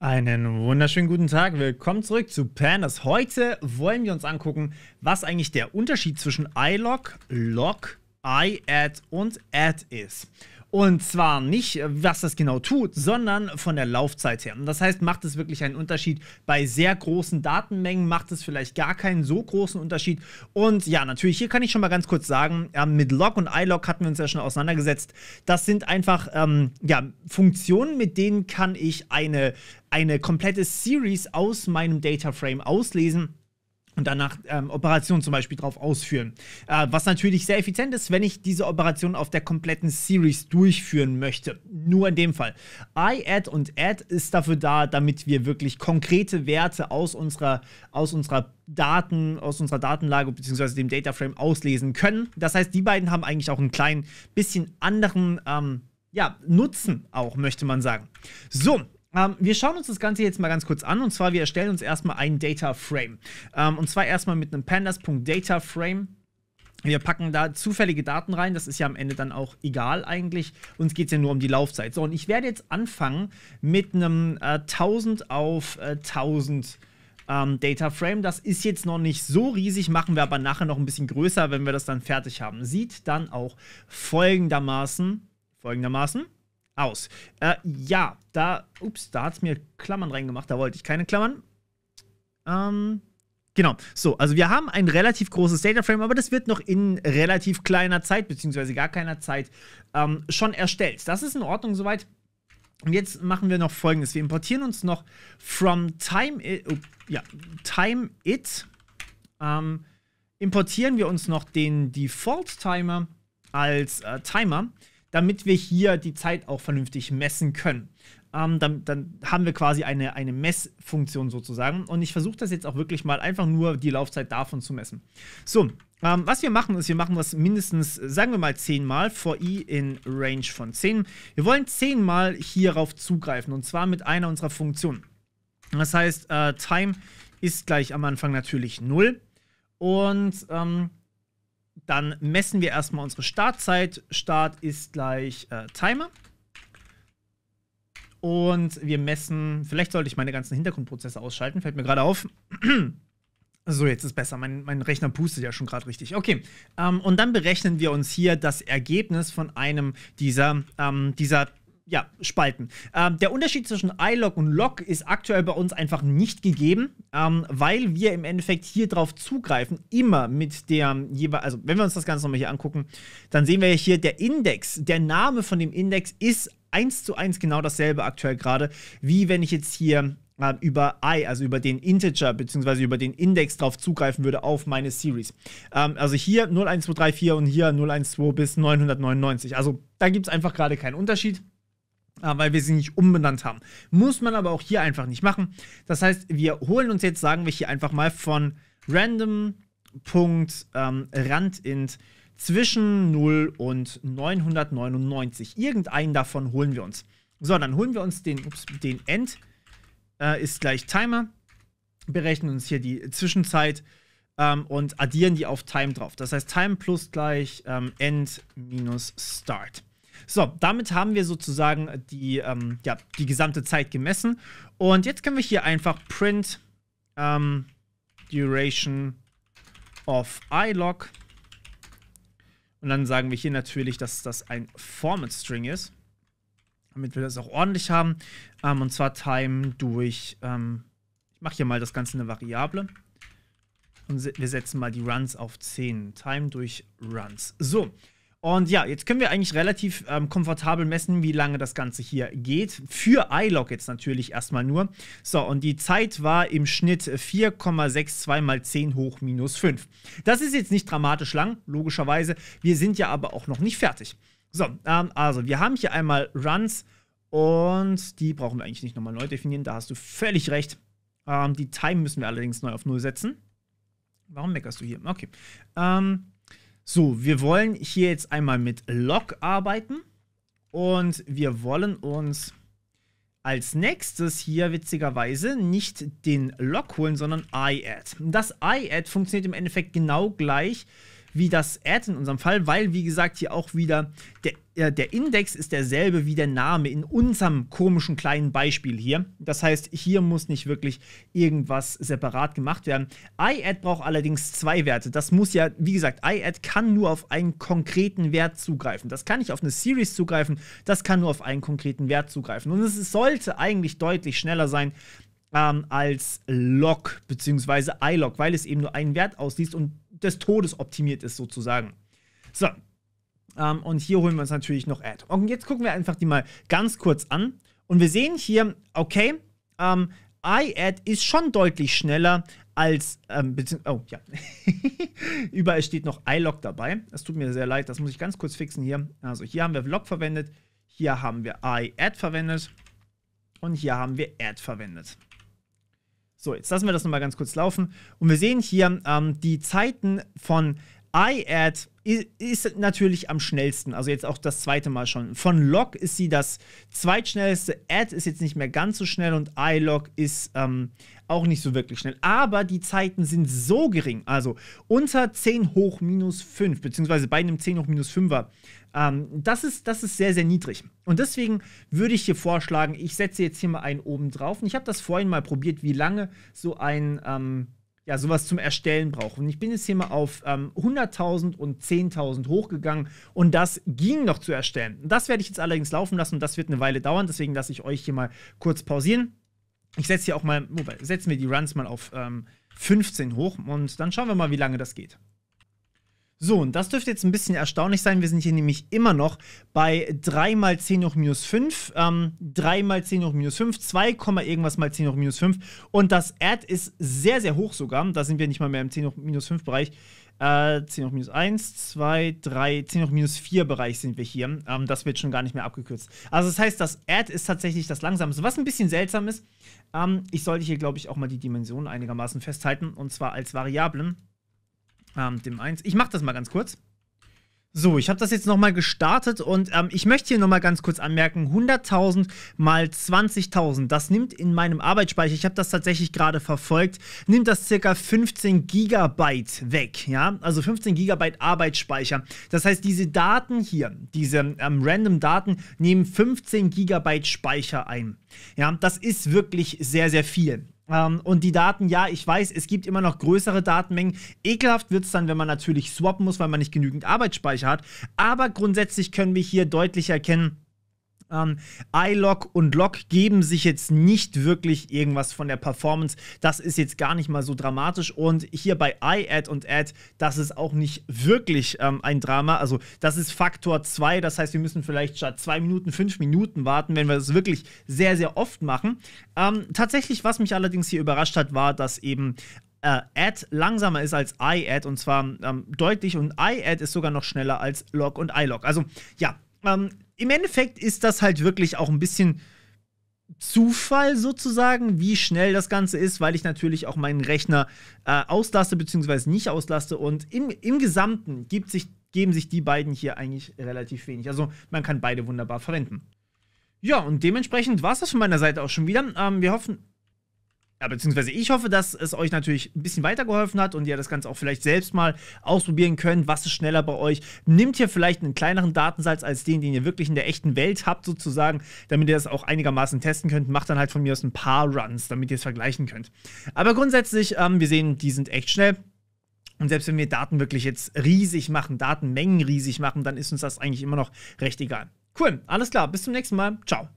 Einen wunderschönen guten Tag, willkommen zurück zu Pandas. Heute wollen wir uns angucken, was eigentlich der Unterschied zwischen iLog, Log, iAdd und Add ist. Und zwar nicht, äh, was das genau tut, sondern von der Laufzeit her. Und das heißt, macht es wirklich einen Unterschied bei sehr großen Datenmengen, macht es vielleicht gar keinen so großen Unterschied. Und ja, natürlich, hier kann ich schon mal ganz kurz sagen, ähm, mit Log und iLog hatten wir uns ja schon auseinandergesetzt. Das sind einfach ähm, ja, Funktionen, mit denen kann ich eine, eine komplette Series aus meinem Data Frame auslesen und danach ähm, Operationen zum Beispiel drauf ausführen. Äh, was natürlich sehr effizient ist, wenn ich diese Operation auf der kompletten Series durchführen möchte. Nur in dem Fall. I-Add und Add ist dafür da, damit wir wirklich konkrete Werte aus unserer, aus unserer Daten, aus unserer Datenlage bzw. dem Dataframe auslesen können. Das heißt, die beiden haben eigentlich auch einen kleinen, bisschen anderen ähm, ja, Nutzen auch, möchte man sagen. So, ähm, wir schauen uns das Ganze jetzt mal ganz kurz an. Und zwar, wir erstellen uns erstmal einen Data Frame. Ähm, und zwar erstmal mit einem pandas.data Frame. Wir packen da zufällige Daten rein, das ist ja am Ende dann auch egal eigentlich. Uns geht es ja nur um die Laufzeit. So, und ich werde jetzt anfangen mit einem äh, 1000 auf äh, 1000 ähm, Data Frame. Das ist jetzt noch nicht so riesig, machen wir aber nachher noch ein bisschen größer, wenn wir das dann fertig haben. Sieht dann auch folgendermaßen, folgendermaßen aus. Äh, ja, da, ups, da hat es mir Klammern reingemacht, da wollte ich keine Klammern. Ähm, Genau, so, also wir haben ein relativ großes Dataframe, aber das wird noch in relativ kleiner Zeit, beziehungsweise gar keiner Zeit, ähm, schon erstellt. Das ist in Ordnung soweit. Und jetzt machen wir noch folgendes. Wir importieren uns noch from time it, oh, ja, time it ähm, importieren wir uns noch den Default Timer als äh, Timer damit wir hier die Zeit auch vernünftig messen können. Ähm, dann, dann, haben wir quasi eine, eine Messfunktion sozusagen. Und ich versuche das jetzt auch wirklich mal einfach nur die Laufzeit davon zu messen. So, ähm, was wir machen, ist, wir machen das mindestens, sagen wir mal, 10 Mal for i in Range von 10. Wir wollen 10 Mal hierauf zugreifen und zwar mit einer unserer Funktionen. Das heißt, äh, Time ist gleich am Anfang natürlich 0. Und ähm, dann messen wir erstmal unsere Startzeit. Start ist gleich äh, Timer. Und wir messen, vielleicht sollte ich meine ganzen Hintergrundprozesse ausschalten, fällt mir gerade auf. So, jetzt ist besser. Mein, mein Rechner pustet ja schon gerade richtig. Okay. Ähm, und dann berechnen wir uns hier das Ergebnis von einem dieser, ähm, dieser ja, spalten. Ähm, der Unterschied zwischen iLog und Log ist aktuell bei uns einfach nicht gegeben, ähm, weil wir im Endeffekt hier drauf zugreifen, immer mit der jeweiligen, also wenn wir uns das Ganze nochmal hier angucken, dann sehen wir hier, der Index, der Name von dem Index ist eins zu eins genau dasselbe aktuell gerade, wie wenn ich jetzt hier ähm, über i, also über den Integer bzw. über den Index drauf zugreifen würde auf meine Series. Ähm, also hier 01234 und hier 012 bis 999. Also da gibt es einfach gerade keinen Unterschied. Ah, weil wir sie nicht umbenannt haben. Muss man aber auch hier einfach nicht machen. Das heißt, wir holen uns jetzt, sagen wir hier einfach mal von random.randint ähm, zwischen 0 und 999. Irgendeinen davon holen wir uns. So, dann holen wir uns den, ups, den End, äh, ist gleich Timer, berechnen uns hier die Zwischenzeit ähm, und addieren die auf Time drauf. Das heißt, Time plus gleich ähm, End minus Start. So, damit haben wir sozusagen die, ähm, ja, die gesamte Zeit gemessen. Und jetzt können wir hier einfach print ähm, duration of ilog. Und dann sagen wir hier natürlich, dass das ein Format String ist. Damit wir das auch ordentlich haben. Ähm, und zwar time durch, ähm, ich mache hier mal das Ganze eine Variable. Und wir setzen mal die Runs auf 10. Time durch Runs. So. Und ja, jetzt können wir eigentlich relativ ähm, komfortabel messen, wie lange das Ganze hier geht. Für iLog jetzt natürlich erstmal nur. So, und die Zeit war im Schnitt 4,62 mal 10 hoch minus 5. Das ist jetzt nicht dramatisch lang, logischerweise. Wir sind ja aber auch noch nicht fertig. So, ähm, also wir haben hier einmal Runs und die brauchen wir eigentlich nicht nochmal neu definieren. Da hast du völlig recht. Ähm, die Time müssen wir allerdings neu auf 0 setzen. Warum meckerst du hier? Okay. Ähm, so, wir wollen hier jetzt einmal mit Log arbeiten und wir wollen uns als nächstes hier witzigerweise nicht den Log holen, sondern iAd. Das iAd funktioniert im Endeffekt genau gleich wie das Ad in unserem Fall, weil, wie gesagt, hier auch wieder der, äh, der Index ist derselbe wie der Name in unserem komischen kleinen Beispiel hier. Das heißt, hier muss nicht wirklich irgendwas separat gemacht werden. iAd braucht allerdings zwei Werte. Das muss ja, wie gesagt, iAd kann nur auf einen konkreten Wert zugreifen. Das kann nicht auf eine Series zugreifen, das kann nur auf einen konkreten Wert zugreifen. Und es sollte eigentlich deutlich schneller sein, ähm, als Log bzw. iLog, weil es eben nur einen Wert ausliest und des Todes optimiert ist, sozusagen. So. Ähm, und hier holen wir uns natürlich noch Ad. Und jetzt gucken wir einfach die mal ganz kurz an. Und wir sehen hier, okay, ähm, iAd ist schon deutlich schneller als, ähm, oh ja, überall steht noch iLog dabei. Das tut mir sehr leid, das muss ich ganz kurz fixen hier. Also hier haben wir Log verwendet, hier haben wir iAd verwendet und hier haben wir Add verwendet. So, jetzt lassen wir das nochmal ganz kurz laufen. Und wir sehen hier, ähm, die Zeiten von iAd ist natürlich am schnellsten. Also jetzt auch das zweite Mal schon. Von log ist sie das zweitschnellste. Add ist jetzt nicht mehr ganz so schnell und iLog ist ähm, auch nicht so wirklich schnell. Aber die Zeiten sind so gering. Also unter 10 hoch minus 5, beziehungsweise bei einem 10 hoch minus 5er ähm, das, ist, das ist sehr, sehr niedrig. Und deswegen würde ich hier vorschlagen, ich setze jetzt hier mal einen oben drauf. Und ich habe das vorhin mal probiert, wie lange so ein, ähm, ja, sowas zum Erstellen braucht. Und ich bin jetzt hier mal auf ähm, 100.000 und 10.000 hochgegangen und das ging noch zu erstellen. Das werde ich jetzt allerdings laufen lassen und das wird eine Weile dauern. Deswegen lasse ich euch hier mal kurz pausieren. Ich setze hier auch mal, wobei, setzen wir die Runs mal auf ähm, 15 hoch und dann schauen wir mal, wie lange das geht. So, und das dürfte jetzt ein bisschen erstaunlich sein. Wir sind hier nämlich immer noch bei 3 mal 10 hoch minus 5, ähm, 3 mal 10 hoch minus 5, 2, irgendwas mal 10 hoch minus 5. Und das Add ist sehr, sehr hoch sogar. Da sind wir nicht mal mehr im 10 hoch minus 5 Bereich. Äh, 10 hoch minus 1, 2, 3, 10 hoch minus 4 Bereich sind wir hier. Ähm, das wird schon gar nicht mehr abgekürzt. Also das heißt, das Add ist tatsächlich das Langsamste. Was ein bisschen seltsam ist, ähm, ich sollte hier, glaube ich, auch mal die Dimensionen einigermaßen festhalten. Und zwar als Variablen. Ähm, dem 1. Ich mache das mal ganz kurz. So, ich habe das jetzt nochmal gestartet und ähm, ich möchte hier nochmal ganz kurz anmerken, 100.000 mal 20.000, das nimmt in meinem Arbeitsspeicher, ich habe das tatsächlich gerade verfolgt, nimmt das circa 15 Gigabyte weg, ja, also 15 Gigabyte Arbeitsspeicher. Das heißt, diese Daten hier, diese ähm, random Daten, nehmen 15 Gigabyte Speicher ein. Ja, das ist wirklich sehr, sehr viel. Ähm, und die Daten, ja, ich weiß, es gibt immer noch größere Datenmengen. Ekelhaft wird es dann, wenn man natürlich swappen muss, weil man nicht genügend Arbeitsspeicher hat. Aber grundsätzlich können wir hier deutlich erkennen, ähm, iLock und Lock geben sich jetzt nicht wirklich irgendwas von der Performance. Das ist jetzt gar nicht mal so dramatisch. Und hier bei iAd und Ad, das ist auch nicht wirklich ähm, ein Drama. Also das ist Faktor 2. Das heißt, wir müssen vielleicht statt 2 Minuten 5 Minuten warten, wenn wir das wirklich sehr, sehr oft machen. Ähm, tatsächlich, was mich allerdings hier überrascht hat, war, dass eben äh, Ad langsamer ist als iAd und zwar ähm, deutlich und iAd ist sogar noch schneller als Log und iLog. Also ja, ähm, im Endeffekt ist das halt wirklich auch ein bisschen Zufall sozusagen, wie schnell das Ganze ist, weil ich natürlich auch meinen Rechner äh, auslaste bzw. nicht auslaste. Und im, im Gesamten gibt sich, geben sich die beiden hier eigentlich relativ wenig. Also man kann beide wunderbar verwenden. Ja, und dementsprechend war es das von meiner Seite auch schon wieder. Ähm, wir hoffen, ja, beziehungsweise ich hoffe, dass es euch natürlich ein bisschen weitergeholfen hat und ihr das Ganze auch vielleicht selbst mal ausprobieren könnt. Was ist schneller bei euch? Nehmt ihr vielleicht einen kleineren Datensatz als den, den ihr wirklich in der echten Welt habt, sozusagen, damit ihr das auch einigermaßen testen könnt. Macht dann halt von mir aus ein paar Runs, damit ihr es vergleichen könnt. Aber grundsätzlich, ähm, wir sehen, die sind echt schnell. Und selbst wenn wir Daten wirklich jetzt riesig machen, Datenmengen riesig machen, dann ist uns das eigentlich immer noch recht egal. Cool, alles klar, bis zum nächsten Mal. Ciao.